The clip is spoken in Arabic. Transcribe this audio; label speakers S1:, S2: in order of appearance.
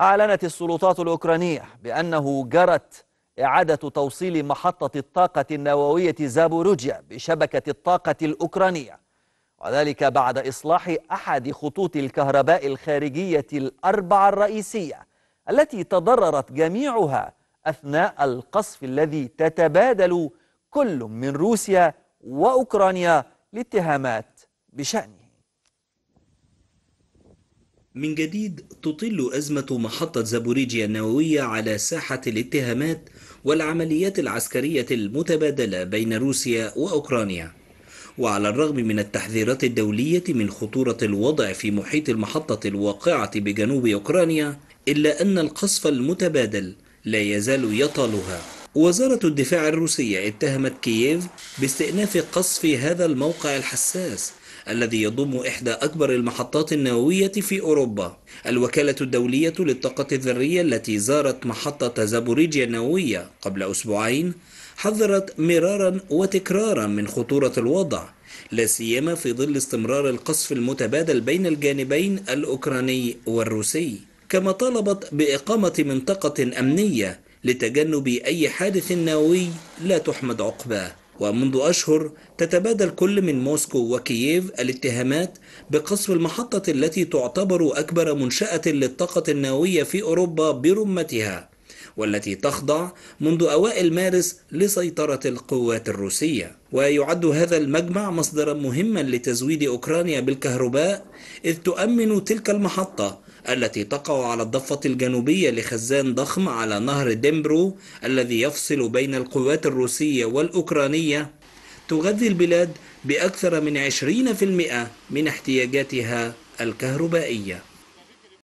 S1: أعلنت السلطات الأوكرانية بأنه جرت إعادة توصيل محطة الطاقة النووية زابوروجيا بشبكة الطاقة الأوكرانية وذلك بعد إصلاح أحد خطوط الكهرباء الخارجية الأربعة الرئيسية التي تضررت جميعها أثناء القصف الذي تتبادل كل من روسيا وأوكرانيا الاتهامات بشأنه
S2: من جديد تطل أزمة محطة زابوريجيا النووية على ساحة الاتهامات والعمليات العسكرية المتبادلة بين روسيا وأوكرانيا وعلى الرغم من التحذيرات الدولية من خطورة الوضع في محيط المحطة الواقعة بجنوب أوكرانيا إلا أن القصف المتبادل لا يزال يطالها وزارة الدفاع الروسية اتهمت كييف باستئناف قصف هذا الموقع الحساس الذي يضم إحدى أكبر المحطات النووية في أوروبا الوكالة الدولية للطاقة الذرية التي زارت محطة زابوريجيا النووية قبل أسبوعين حذرت مرارا وتكرارا من خطورة الوضع لا سيما في ظل استمرار القصف المتبادل بين الجانبين الأوكراني والروسي كما طالبت بإقامة منطقة أمنية لتجنب أي حادث نووي لا تحمد عقباه ومنذ أشهر تتبادل كل من موسكو وكييف الاتهامات بقصف المحطة التي تعتبر أكبر منشأة للطاقة النووية في أوروبا برمتها والتي تخضع منذ أوائل مارس لسيطرة القوات الروسية ويعد هذا المجمع مصدرا مهما لتزويد أوكرانيا بالكهرباء إذ تؤمن تلك المحطة التي تقع على الضفة الجنوبية لخزان ضخم على نهر ديمبرو الذي يفصل بين القوات الروسية والأوكرانية تغذي البلاد بأكثر من 20% من احتياجاتها الكهربائية